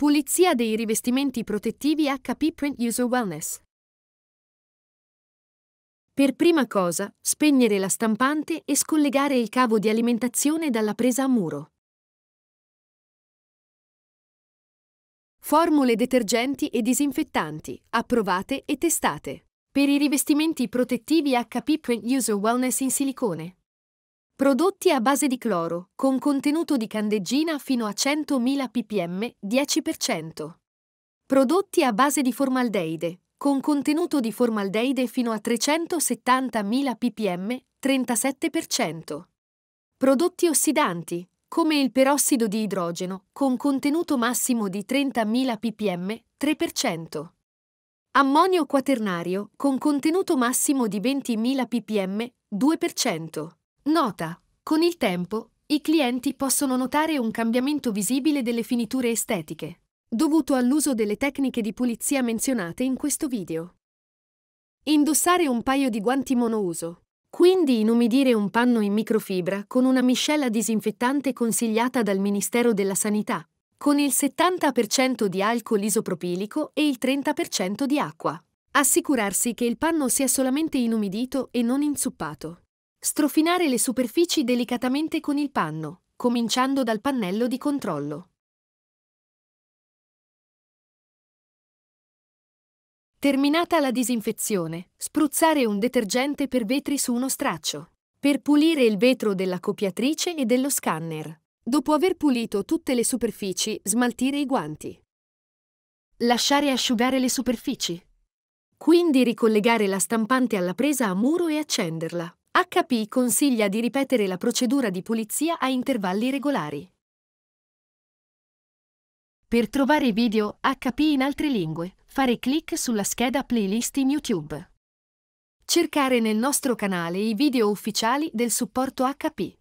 Pulizia dei rivestimenti protettivi HP Print User Wellness. Per prima cosa, spegnere la stampante e scollegare il cavo di alimentazione dalla presa a muro. Formule detergenti e disinfettanti, approvate e testate. Per i rivestimenti protettivi HP Print User Wellness in silicone. Prodotti a base di cloro, con contenuto di candeggina fino a 100.000 ppm, 10%. Prodotti a base di formaldeide, con contenuto di formaldeide fino a 370.000 ppm, 37%. Prodotti ossidanti, come il perossido di idrogeno, con contenuto massimo di 30.000 ppm, 3%. Ammonio quaternario, con contenuto massimo di 20.000 ppm, 2%. Nota. Con il tempo, i clienti possono notare un cambiamento visibile delle finiture estetiche, dovuto all'uso delle tecniche di pulizia menzionate in questo video. Indossare un paio di guanti monouso. Quindi inumidire un panno in microfibra con una miscela disinfettante consigliata dal Ministero della Sanità, con il 70% di alcol isopropilico e il 30% di acqua. Assicurarsi che il panno sia solamente inumidito e non inzuppato. Strofinare le superfici delicatamente con il panno, cominciando dal pannello di controllo. Terminata la disinfezione, spruzzare un detergente per vetri su uno straccio, per pulire il vetro della copiatrice e dello scanner. Dopo aver pulito tutte le superfici, smaltire i guanti. Lasciare asciugare le superfici. Quindi ricollegare la stampante alla presa a muro e accenderla. HP consiglia di ripetere la procedura di pulizia a intervalli regolari. Per trovare video HP in altre lingue, fare clic sulla scheda playlist in YouTube. Cercare nel nostro canale i video ufficiali del supporto HP.